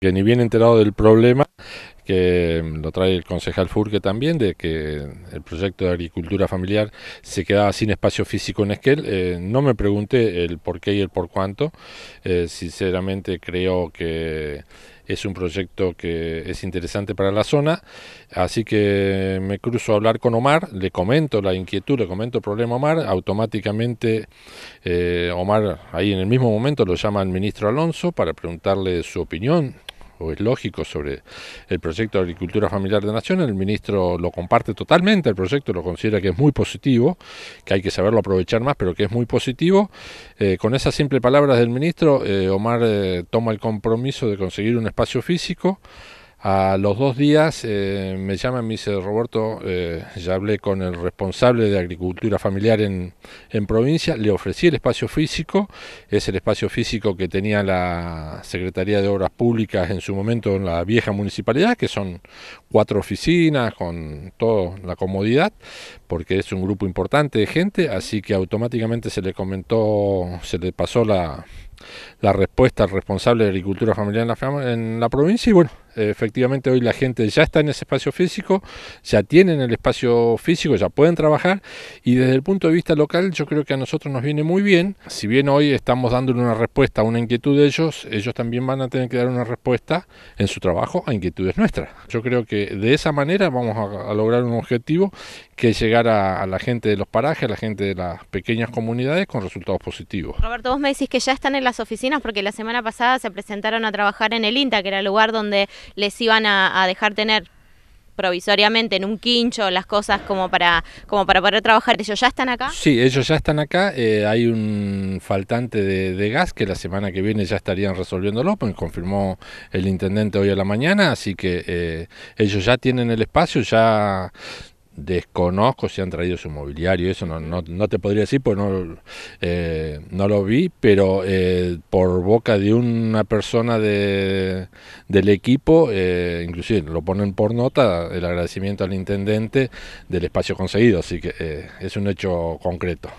que ni bien enterado del problema, que lo trae el concejal Furque también, de que el proyecto de agricultura familiar se quedaba sin espacio físico en Esquel. Eh, no me pregunté el por qué y el por cuánto. Eh, sinceramente creo que es un proyecto que es interesante para la zona, así que me cruzo a hablar con Omar, le comento la inquietud, le comento el problema a Omar, automáticamente eh, Omar ahí en el mismo momento lo llama al ministro Alonso para preguntarle su opinión o es lógico sobre el proyecto de agricultura familiar de Nación. El ministro lo comparte totalmente, el proyecto lo considera que es muy positivo, que hay que saberlo aprovechar más, pero que es muy positivo. Eh, con esas simples palabras del ministro, eh, Omar eh, toma el compromiso de conseguir un espacio físico a los dos días eh, me llaman, me dice Roberto, eh, ya hablé con el responsable de agricultura familiar en, provincia, le ofrecí el espacio físico, es el espacio físico que tenía la Secretaría de Obras Públicas en su momento en la vieja municipalidad, que son cuatro oficinas con toda la comodidad, porque es un grupo importante de gente, así que automáticamente se le comentó, se le pasó la, la respuesta al responsable de agricultura familiar en la, provincia y bueno, efectivamente hoy la gente ya está en ese espacio físico, ya tienen el espacio físico, ya pueden trabajar y desde el punto de vista local yo creo que a nosotros nos viene muy bien, si bien hoy estamos dándole una respuesta a una inquietud de ellos, ellos también van a tener que dar una respuesta en su trabajo a inquietudes nuestras. Yo creo que de esa manera vamos a lograr un objetivo que llegar a, la gente de los parajes, a la gente de las pequeñas comunidades con resultados positivos. Roberto, vos me decís que ya están en las oficinas porque la semana pasada se presentaron a trabajar en el INTA, que era el lugar donde les iban a, dejar tener provisoriamente en un quincho las cosas como para como para poder trabajar. ¿Ellos ya están acá? Sí, ellos ya están acá. Eh, hay un faltante de, gas que la semana que viene ya estarían resolviéndolo, pues confirmó el intendente hoy a la mañana, así que eh, ellos ya tienen el espacio, ya desconozco si han traído su mobiliario, eso no, no, te podría decir, pues no, eh, no lo vi, pero eh, por boca de una persona del equipo, eh, inclusive lo ponen por nota, el agradecimiento al intendente del espacio conseguido, así que es un hecho concreto.